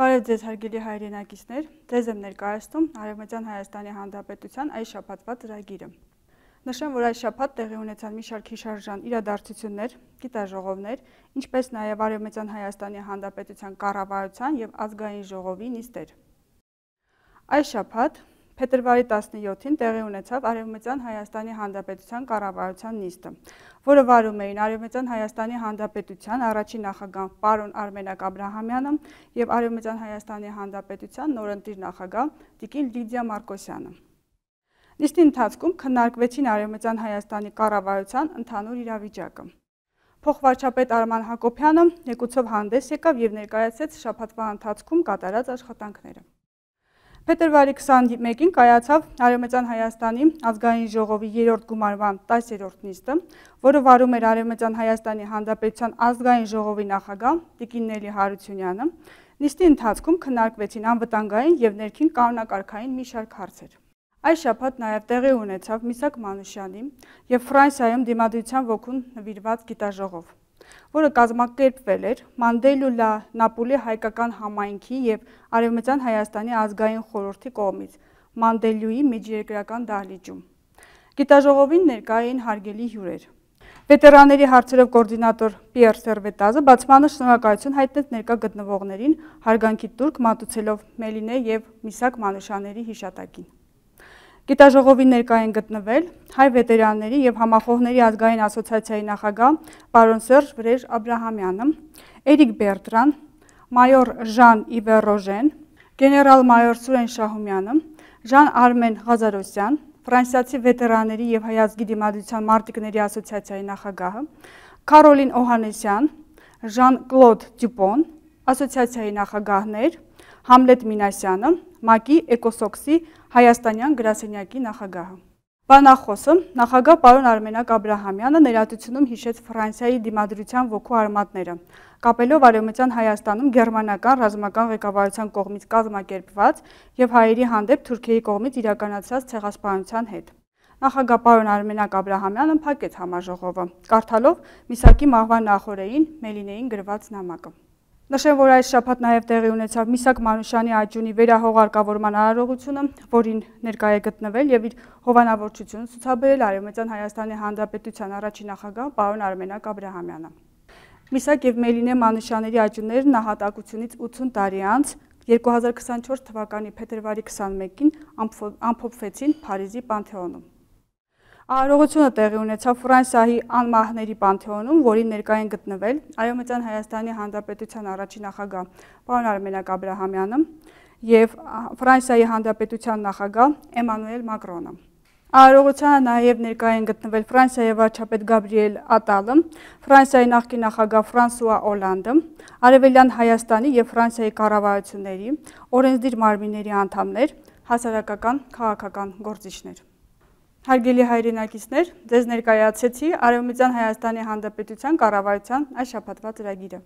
Բարև ձեզ հարգելի հայրենակիցներ, ձեզ եմ ներկայացնում Արևմտյան Հայաստանի Հանրապետության այս շաբաթվա ծրագիրը։ Նշեմ, որ այս շաբաթ տեղի ունեցան մի շարք հիշարժան իրադարձություններ, գիտաժողովներ, ինչպես նաև Արևմտյան Հայաստանի Հանրապետության կառավարության եւ ազգային ժողովի նիստեր։ Այս շաբաթ Փետրվարի 17-ին տեղի ունեցավ Արևմտյան Հայաստանի Հանրապետության կառավարության նիստը, որը վարում էին Արևմտյան Հայաստանի Հանրապետության առաջին նախագահ Պարոն Արմենակ Աբ รา համյանը եւ Արևմտյան Հայաստանի Հանրապետության նորընտիր նախագահ Տիկին Լիդիա Մարկոսյանը։ Նիստի ընթացքում քննարկվեցին Արևմտյան Հայաստանի կառավարության ընդհանուր իրավիճակը։ Փոխվարչապետ Արման Հակոբյանը եկուցով հանդես եկավ եւ ներկայացրեց շփատվա ընթացքում կատարած աշխատանքները։ Փետրվարի 21-ին կայացավ Արևմտյան Հայաստանի ազգային ժողովի 3-րդ գումարման 10-րդ նիստը, որը վարում էր Արևմտյան Հայաստանի Հանրապետության ազգային ժողովի նախագահ Տիկին Նելի Հարությունյանը։ Նիստի ընթացքում քննարկվեցին անվտանգային եւ ներքին կանոնակարգային մի շարք հարցեր։ Այս շաբաթ նաև տեղի ունեցավ Միսակ Մանուշյանի եւ Ֆրանսիայում դիմադրության ոգուն նվիրված գիտաժողով որը կազմակերպվել էր Մանդելուլա Նապոլի հայկական համայնքի եւ Արևմտյան Հայաստանի ազգային խորհրդի կողմից Մանդելյուի միջերկրական դահլիճում։ Գիտաժողովին ներկա էին հարգելի հյուրեր։ Վետերանների հարցերով կոորդինատոր Պիեր Սերվետազը բացմանը շնորհակալություն հայտնեց ներկա գտնվողներին հարգանքի տուրք մատուցելով Մելինե եւ Միսակ Մանուշաների հիշատակին։ Գիտաժողովի ներկայ են գտնվել հայ վետերանների եւ համախոհների ազգային ասոցիացիայի նախագահ պարոն Սերժ Վրեժ Աբրահամյանը, Էրիկ Բերտրան, մայոր Ժան Իվեր Ռոժեն, գեներալ մայոր Սուրեն Շահումյանը, Ժան Արմեն Ղազարոսյան, ֆրանսիացի վետերանների եւ հայ ազգի դիմադրության մարտիկների ասոցիացիայի նախագահը, Կարոլին Օհանեսյան, Ժան Կլոդ Դյուպոն, ասոցիացիայի նախագահներ, Համլետ Մինասյանը, ՄԱԿ-ի Էկոսոքսի Հայաստանյան գրասենյակի նախագահը։ Բանախոսը նախագահ պարոն Արմենակ Աբրահամյանը ներատությունում հիշեց Ֆրանսիայի դիմադրության ոգու արմատները, կապելով արևմտյան Հայաստանում գերմանական ռազմական ղեկավարության կողմից կազմակերպված եւ հայերի հանդեպ Թուրքիայի կողմից իրականացրած ցեղասպանության հետ։ Նախագահ պարոն Արմենակ Աբրահամյանը փակեց համաժողովը, կարդալով Միսակի մահվան նախորդային Մելինեին գրված նամակը։ Նշեմ, որ այս շաբաթ նաև տեղի ունեցավ Միսակ Մանուշյանի աճյունի վերահողարկավորման արարողությունը, որին ներկայ է գտնվել եւ իր հովանավորչությունը ցուցաբերել Արևմտյան Հայաստանի Հանրապետության առաջին նախագահ պարոն Արմենակ Աբրահամյանը։ Միսակ եւ Մելինե Մանուշյաների աճյունները նահատակությունից 80 տարի անց 2024 թվականի փետրվարի 21-ին ամփոփվեցին Փարիզի Պանթեոնում։ Արարողությունը տեղի ունեցավ Ֆրանսիայի անմահների պանթեոնում, որին ներկայ են գտնվել Արևմտյան Հայաստանի Հանրապետության առաջին նախագահ պարոն Արմենակ Աբրահամյանը եւ Ֆրանսիայի Հանրապետության նախագահ Էմանուել Մակրոնը։ Արարողությանը նաև ներկայ են գտնվել Ֆրանսիայի վարչապետ Գաբրիել Ատալը, Ֆրանսիայի նախկին նախագահ Ֆրանսուଆ Օլանդը, Արևելյան Հայաստանի եւ Ֆրանսիայի կառավարությունների, օրենսդիր մարմինների անդամներ, հասարակական քաղաքական գործիչներ։ Հարգելի հայրենակիցներ, ձեզ ներկայացեցի Արևմտյան Հայաստանի Հանրապետության կառավարության այս շաբաթվա ծրագիրը։